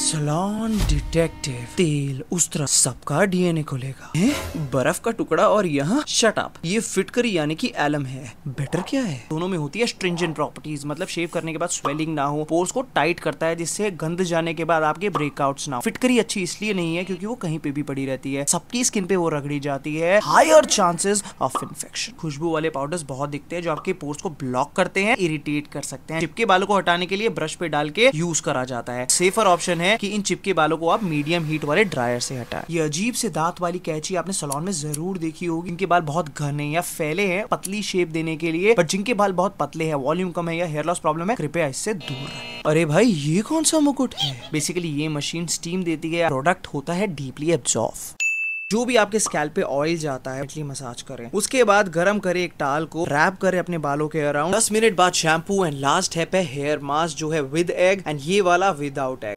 salon detective तेल उस तरह सबका डीएनए को लेगा बर्फ का टुकड़ा और यहाँ शटअप ये फिटकरी यानी कि एलम है बेटर क्या है दोनों में होती है स्ट्रिंजेंट प्रॉपर्टीज मतलब शेव करने के बाद स्वेलिंग ना हो पोर्स को टाइट करता है जिससे गंद जाने के बाद आपके ब्रेकआउट्स ना हो फिटकरी अच्छी इसलिए नहीं है क्योंकि वो कहीं पे भी पड़ी रहती है सबकी स्किन पे वो रगड़ी जाती है हायर चांसेस ऑफ इन्फेक्शन खुशबू वाले पाउडर्स बहुत दिखते हैं जो आपके पोर्स को ब्लॉक करते हैं इरिटेट कर सकते हैं चिपके बालों को हटाने के लिए ब्रश पे डाल के यूज करा जाता है सेफर ऑप्शन है कि इन चिपके बालों को आप मीडियम हीट वाले ड्रायर से हटाएं ये अजीब से दांत वाली कैची आपने सलोन में जरूर देखी होगी इनके बाल बहुत घने या फैले हैं पतली शेप देने के लिए बट जिनके बाल बहुत पतले हैं वॉल्यूम कम है या हेयर लॉस प्रॉब्लम है कृपया इससे दूर रहे अरे भाई ये कौन सा मुकुट है बेसिकली ये मशीन स्टीम देती है प्रोडक्ट होता है डीपली एब्जॉर्व जो भी आपके स्कैल पे ऑयल जाता है इसलिए मसाज करें उसके बाद गरम करें एक टाल को रैप करें अपने बालों के अराउंड दस मिनट बाद शैम्पू एंड लास्ट है पे हेयर मास्क जो है विद एग एंड ये वाला विदाउट एग